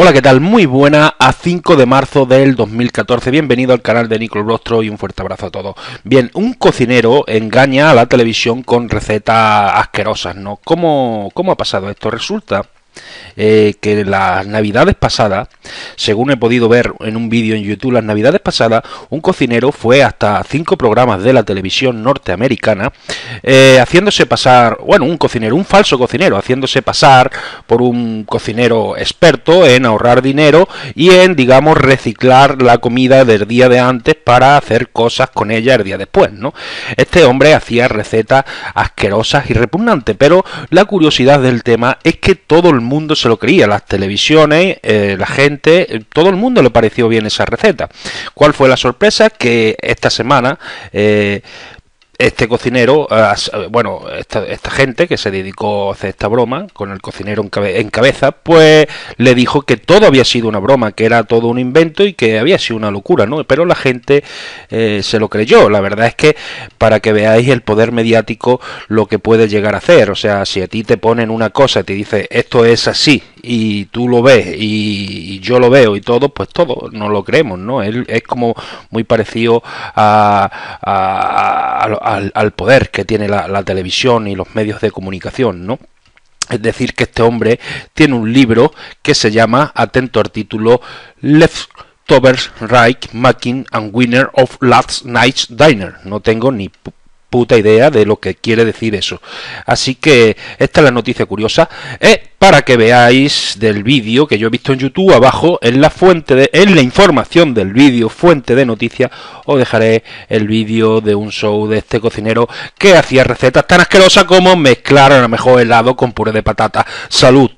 Hola, ¿qué tal? Muy buena a 5 de marzo del 2014. Bienvenido al canal de Nicol Rostro y un fuerte abrazo a todos. Bien, un cocinero engaña a la televisión con recetas asquerosas, ¿no? ¿Cómo, ¿Cómo ha pasado esto? Resulta eh, que las navidades pasadas, según he podido ver en un vídeo en YouTube, las navidades pasadas, un cocinero fue hasta cinco programas de la televisión norteamericana, eh, haciéndose pasar, bueno, un cocinero, un falso cocinero, haciéndose pasar por un cocinero experto en ahorrar dinero y en, digamos, reciclar la comida del día de antes para hacer cosas con ella el día después, ¿no? Este hombre hacía recetas asquerosas y repugnantes, pero la curiosidad del tema es que todos el mundo se lo creía, las televisiones, eh, la gente, todo el mundo le pareció bien esa receta. ¿Cuál fue la sorpresa? Que esta semana eh, este cocinero, eh, eh, bueno, esta, esta, gente que se dedicó a hacer esta broma con el cocinero en, cabeza, pues le dijo que todo había sido una broma, que era todo un invento y que había sido una locura, ¿no? Pero la gente eh, se lo creyó. La verdad es que para que veáis el poder mediático, lo que puede llegar a hacer. O sea, si a ti te ponen una cosa y te dice esto es así y tú lo ves y, yo lo veo y todo, pues todo, no lo creemos, ¿no? Es, es como muy parecido a al, poder que tiene la, televisión y los medios de comunicación, ¿no? Es decir, que este hombre tiene un libro que se llama, atento al título, Leftovers, Reich, Making and Winner of Last Night's Diner. No tengo ni puta idea de lo que quiere decir eso. Así que esta es la noticia curiosa. para que veáis del vídeo que yo he visto en YouTube, abajo en la fuente de, en la información del vídeo, fuente de noticia, os dejaré el vídeo de un show de este cocinero que hacía recetas tan asquerosas como mezclar a lo mejor helado con puré de patata. Salud.